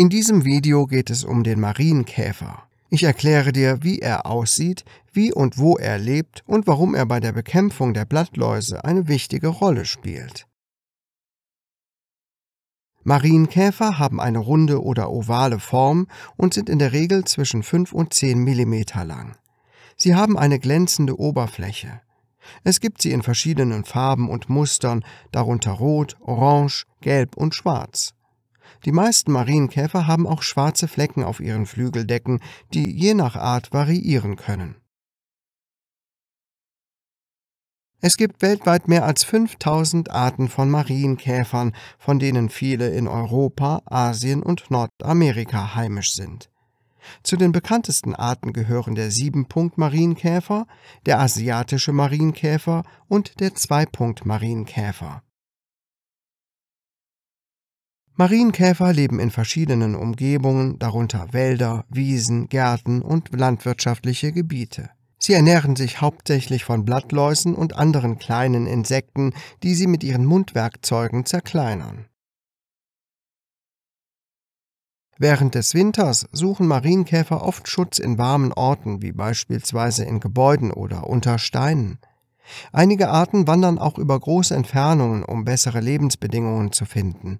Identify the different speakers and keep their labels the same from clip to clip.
Speaker 1: In diesem Video geht es um den Marienkäfer. Ich erkläre dir, wie er aussieht, wie und wo er lebt und warum er bei der Bekämpfung der Blattläuse eine wichtige Rolle spielt. Marienkäfer haben eine runde oder ovale Form und sind in der Regel zwischen 5 und 10 mm lang. Sie haben eine glänzende Oberfläche. Es gibt sie in verschiedenen Farben und Mustern, darunter rot, orange, gelb und schwarz. Die meisten Marienkäfer haben auch schwarze Flecken auf ihren Flügeldecken, die je nach Art variieren können. Es gibt weltweit mehr als 5000 Arten von Marienkäfern, von denen viele in Europa, Asien und Nordamerika heimisch sind. Zu den bekanntesten Arten gehören der Siebenpunkt-Marienkäfer, der asiatische Marienkäfer und der Zweipunkt-Marienkäfer. Marienkäfer leben in verschiedenen Umgebungen, darunter Wälder, Wiesen, Gärten und landwirtschaftliche Gebiete. Sie ernähren sich hauptsächlich von Blattläusen und anderen kleinen Insekten, die sie mit ihren Mundwerkzeugen zerkleinern. Während des Winters suchen Marienkäfer oft Schutz in warmen Orten, wie beispielsweise in Gebäuden oder unter Steinen. Einige Arten wandern auch über große Entfernungen, um bessere Lebensbedingungen zu finden.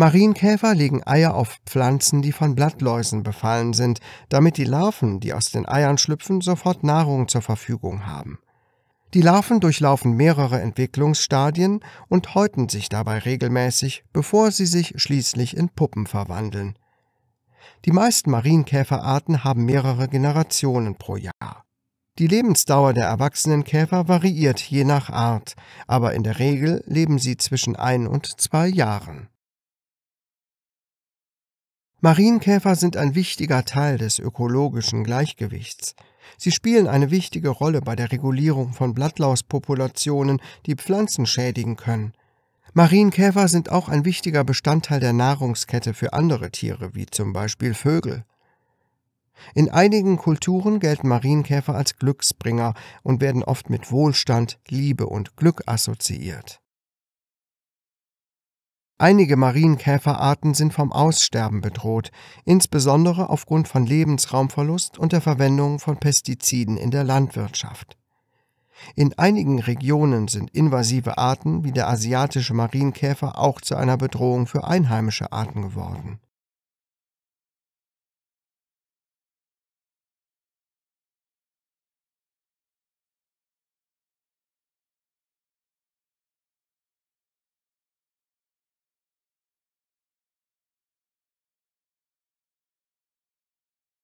Speaker 1: Marienkäfer legen Eier auf Pflanzen, die von Blattläusen befallen sind, damit die Larven, die aus den Eiern schlüpfen, sofort Nahrung zur Verfügung haben. Die Larven durchlaufen mehrere Entwicklungsstadien und häuten sich dabei regelmäßig, bevor sie sich schließlich in Puppen verwandeln. Die meisten Marienkäferarten haben mehrere Generationen pro Jahr. Die Lebensdauer der erwachsenen Käfer variiert je nach Art, aber in der Regel leben sie zwischen ein und zwei Jahren. Marienkäfer sind ein wichtiger Teil des ökologischen Gleichgewichts. Sie spielen eine wichtige Rolle bei der Regulierung von Blattlauspopulationen, die Pflanzen schädigen können. Marienkäfer sind auch ein wichtiger Bestandteil der Nahrungskette für andere Tiere, wie zum Beispiel Vögel. In einigen Kulturen gelten Marienkäfer als Glücksbringer und werden oft mit Wohlstand, Liebe und Glück assoziiert. Einige Marienkäferarten sind vom Aussterben bedroht, insbesondere aufgrund von Lebensraumverlust und der Verwendung von Pestiziden in der Landwirtschaft. In einigen Regionen sind invasive Arten wie der asiatische Marienkäfer auch zu einer Bedrohung für einheimische Arten geworden